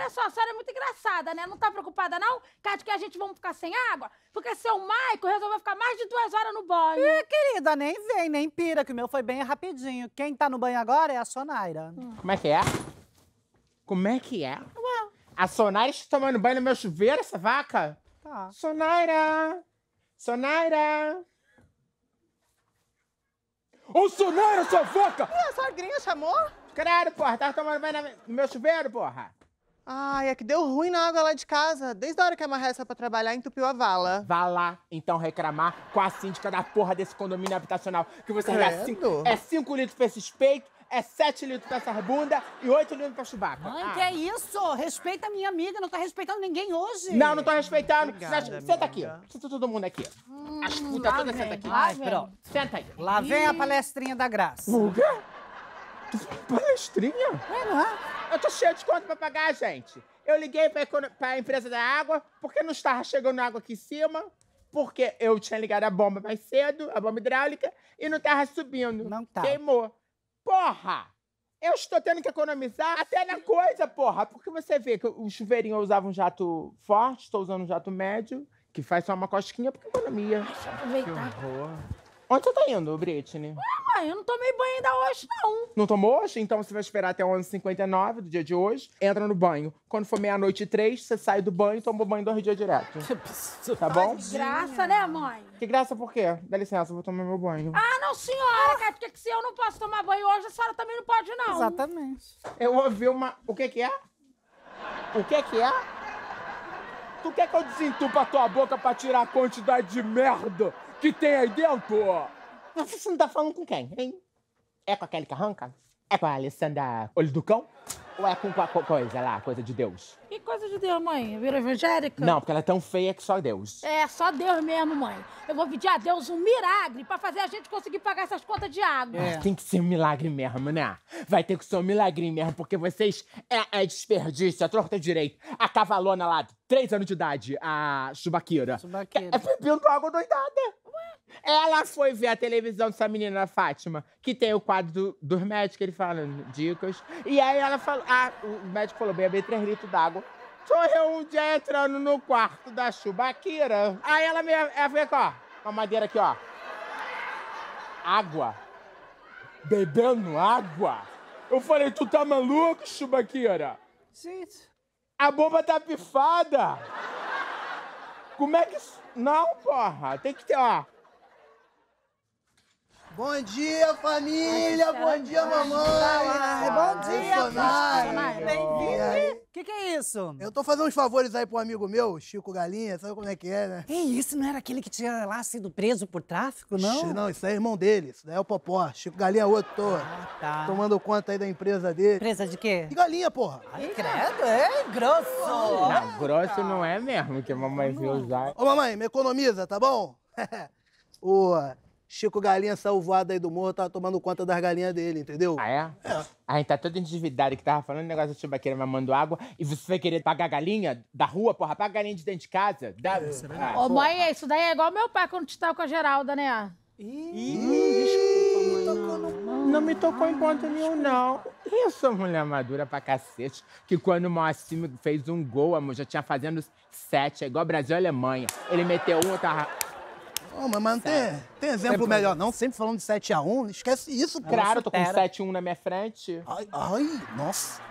olha só, a senhora é muito engraçada, né? Não tá preocupada, não? Cate, que a gente vamos ficar sem água? Porque seu Maico resolveu ficar mais de duas horas no banho. Ih, querida, nem vem, nem pira, que o meu foi bem rapidinho. Quem tá no banho agora é a Sonaira. Hum. Como é que é? Como é que é? Ué. A Sonaira está tomando banho no meu chuveiro, essa vaca? Tá. Sonaira! Sonaira! Ô, Sonaira, sua vaca! Ih, a sogrinha chamou? Claro, porra, tava tomando banho no meu chuveiro, porra. Ai, é que deu ruim na água lá de casa. Desde a hora que a saiu pra trabalhar, entupiu a vala. Vá lá, então, reclamar com a síndica da porra desse condomínio habitacional. Que você é cinco. é cinco litros pra esses peitos, é 7 litros pra essa bunda e 8 litros pra Chewbacca. Mãe, ah. que é isso? Respeita a minha amiga, não tá respeitando ninguém hoje. Não, não tô respeitando. Obrigada, senta, senta aqui. Senta todo mundo aqui. Hum, As putas todas senta aqui. Ai, pronto. Senta aí. Lá vem a palestrinha da graça. O quê? Palestrinha? É, não é? Eu tô cheio de conta pra pagar, gente. Eu liguei pra, pra empresa da água, porque não estava chegando água aqui em cima, porque eu tinha ligado a bomba mais cedo, a bomba hidráulica, e não tava subindo. Não tá. Queimou. Porra! Eu estou tendo que economizar até na coisa, porra. Porque você vê que o chuveirinho eu usava um jato forte, estou usando um jato médio, que faz só uma cosquinha porque economia. Ai, deixa eu aproveitar. Que horror. Onde você tá indo, Britney? Ah, eu não tomei banho ainda hoje, não. Não tomou hoje? Então você vai esperar até 11h59 do dia de hoje, entra no banho. Quando for meia-noite e três, você sai do banho e toma banho dois dias direto. Tá bom? Que graça, né, mãe? Que graça por quê? Dá licença, eu vou tomar meu banho. Ah, não, senhora, cara, porque se eu não posso tomar banho hoje, a senhora também não pode, não. Exatamente. Eu ouvi uma... O que que é? O que que é? Tu quer que eu desentupa a tua boca pra tirar a quantidade de merda que tem aí dentro? Você não tá falando com quem, hein? É com aquele que arranca? É com a Alessandra Olho do Cão? Ou é com qualquer coisa lá, coisa de Deus? Que coisa de Deus, mãe? Vira evangélica? Não, porque ela é tão feia que só Deus. É, só Deus mesmo, mãe. Eu vou pedir a Deus um milagre pra fazer a gente conseguir pagar essas contas de água. É. Tem que ser um milagre mesmo, né? Vai ter que ser um milagre mesmo, porque vocês é, é desperdício, a é torta direito. A cavalona lá, três anos de idade, a Chubaquira. Chubaquira. É, é bebendo água doidada. Ela foi ver a televisão dessa menina, Fátima, que tem o quadro do, dos médicos, ele fala dicas. E aí ela falou: ah, o médico falou, beber três litros d'água. Sorriu um dia entrando no quarto da Chubaquira. Aí ela me. Ela veio aqui, ó, uma madeira aqui, ó. Água. Bebendo água? Eu falei, tu tá maluco, Chubaquira? Gente. A bomba tá pifada! Como é que. Não, porra! Tem que ter, ó. Bom dia, família! Bom dia, mamãe! Ai, bom dia, Bem-vindo! O que, que é isso? Eu tô fazendo uns favores aí pro amigo meu, Chico Galinha, sabe como é que é, né? E isso não era aquele que tinha lá sido preso por tráfico, não? não, isso aí é irmão dele, isso daí é o Popó. Chico Galinha é outro, tô ah, tá. tomando conta aí da empresa dele. Empresa de quê? De galinha, porra. Ai, credo, é grosso. Não, grosso não é mesmo, que a mamãe viu usar. Ô, mamãe, me economiza, tá bom? o... Chico Galinha saiu voado aí do morro, tava tomando conta das galinhas dele, entendeu? Ah, é? é. A gente tá todo endividado que tava falando negócio de chubaqueira mamando água e você foi querer pagar a galinha da rua, porra? Paga a galinha de dentro de casa? Dá... É. é ah, Ô, mãe, isso daí é igual meu pai quando te tava com a Geralda, né? Ih, Ih desculpa, mãe. Não. me tocou em conta nenhum, não. Eu sou mulher madura pra cacete, que quando o Moacir fez um gol, amor, já tinha fazendo sete, é igual Brasil e Alemanha. Ele meteu um, eu tava Ô, mas, não tem, tem exemplo Sempre melhor, não? Sempre falando de 7x1, esquece isso, cara. Claro, tô com 7x1 na minha frente. Ai, ai, nossa.